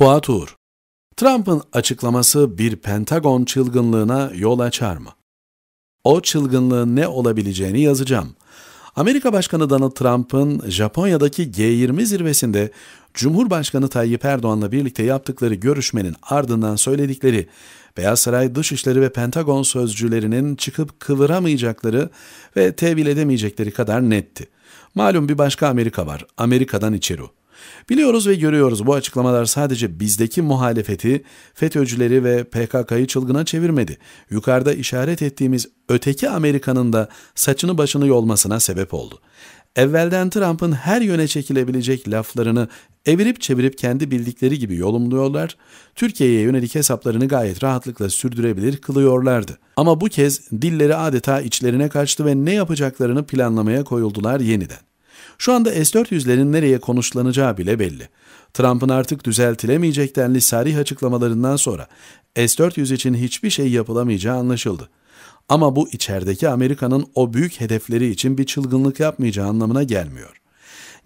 Fuat Uğur Trump'ın açıklaması bir Pentagon çılgınlığına yol açar mı? O çılgınlığın ne olabileceğini yazacağım. Amerika Başkanı Donald Trump'ın Japonya'daki G20 zirvesinde Cumhurbaşkanı Tayyip Erdoğan'la birlikte yaptıkları görüşmenin ardından söyledikleri Beyaz Saray Dışişleri ve Pentagon sözcülerinin çıkıp kıvıramayacakları ve tevil edemeyecekleri kadar netti. Malum bir başka Amerika var, Amerika'dan içeri. Biliyoruz ve görüyoruz bu açıklamalar sadece bizdeki muhalefeti, FETÖ'cüleri ve PKK'yı çılgına çevirmedi. Yukarıda işaret ettiğimiz öteki Amerika'nın da saçını başını yolmasına sebep oldu. Evvelden Trump'ın her yöne çekilebilecek laflarını evirip çevirip kendi bildikleri gibi yolumluyorlar, Türkiye'ye yönelik hesaplarını gayet rahatlıkla sürdürebilir kılıyorlardı. Ama bu kez dilleri adeta içlerine kaçtı ve ne yapacaklarını planlamaya koyuldular yeniden. Şu anda S-400'lerin nereye konuşlanacağı bile belli. Trump'ın artık düzeltilemeyecek denli sarih açıklamalarından sonra S-400 için hiçbir şey yapılamayacağı anlaşıldı. Ama bu içerideki Amerika'nın o büyük hedefleri için bir çılgınlık yapmayacağı anlamına gelmiyor.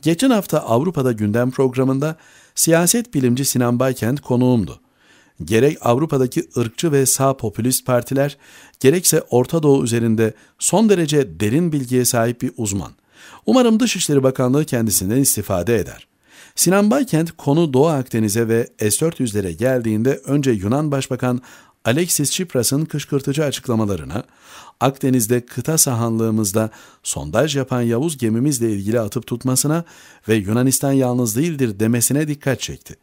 Geçen hafta Avrupa'da gündem programında siyaset bilimci Sinan Baykent konuğumdu gerek Avrupa'daki ırkçı ve sağ popülist partiler, gerekse Orta Doğu üzerinde son derece derin bilgiye sahip bir uzman. Umarım Dışişleri Bakanlığı kendisinden istifade eder. Sinan Baykent konu Doğu Akdeniz'e ve S-400'lere geldiğinde önce Yunan Başbakan Alexis Tsipras'ın kışkırtıcı açıklamalarına, Akdeniz'de kıta sahanlığımızda sondaj yapan Yavuz gemimizle ilgili atıp tutmasına ve Yunanistan yalnız değildir demesine dikkat çekti.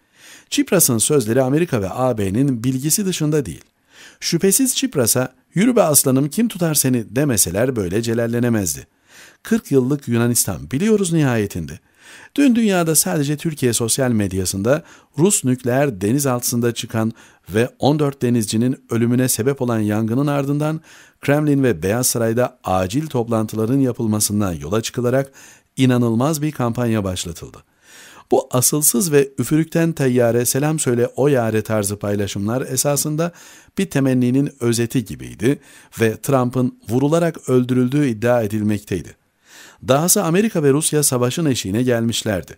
Tsipras'ın sözleri Amerika ve AB'nin bilgisi dışında değil. Şüphesiz Tsipras'a yürü be aslanım kim tutar seni demeseler böyle celallenemezdi.'' 40 yıllık Yunanistan biliyoruz nihayetinde. Dün dünyada sadece Türkiye sosyal medyasında Rus nükleer deniz altında çıkan ve 14 denizcinin ölümüne sebep olan yangının ardından Kremlin ve Beyaz Saray'da acil toplantıların yapılmasından yola çıkılarak inanılmaz bir kampanya başlatıldı. Bu asılsız ve üfürükten teyyare selam söyle o yare tarzı paylaşımlar esasında bir temenninin özeti gibiydi ve Trump'ın vurularak öldürüldüğü iddia edilmekteydi. Dahası Amerika ve Rusya savaşın eşiğine gelmişlerdi.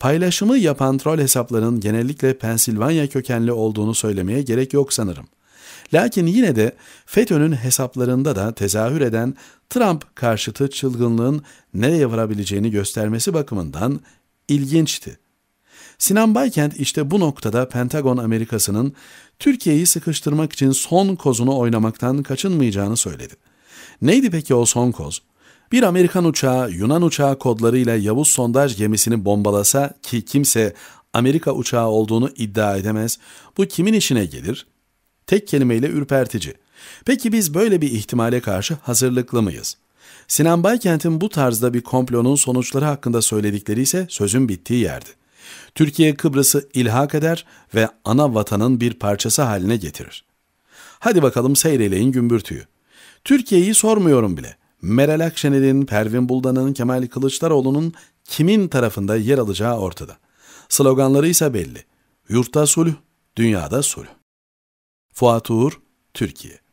Paylaşımı yapan troll hesaplarının genellikle Pensilvanya kökenli olduğunu söylemeye gerek yok sanırım. Lakin yine de FETÖ'nün hesaplarında da tezahür eden Trump karşıtı çılgınlığın nereye varabileceğini göstermesi bakımından ilginçti. Sinan Baykent işte bu noktada Pentagon Amerikası'nın Türkiye'yi sıkıştırmak için son kozunu oynamaktan kaçınmayacağını söyledi. Neydi peki o son koz? Bir Amerikan uçağı Yunan uçağı kodlarıyla Yavuz sondaj gemisini bombalasa ki kimse Amerika uçağı olduğunu iddia edemez. Bu kimin işine gelir? Tek kelimeyle ürpertici. Peki biz böyle bir ihtimale karşı hazırlıklı mıyız?'' Sinan Baykent'in bu tarzda bir komplonun sonuçları hakkında söyledikleri ise sözün bittiği yerdi. Türkiye Kıbrıs'ı ilhak eder ve ana vatanın bir parçası haline getirir. Hadi bakalım seyreleyin gümbürtüyü. Türkiye'yi sormuyorum bile. Meral Akşener'in, Pervin Buldan'ın, Kemal Kılıçdaroğlu'nun kimin tarafında yer alacağı ortada. Sloganları ise belli. Yurtta sulh, dünyada sulh. Fuat Uğur, Türkiye.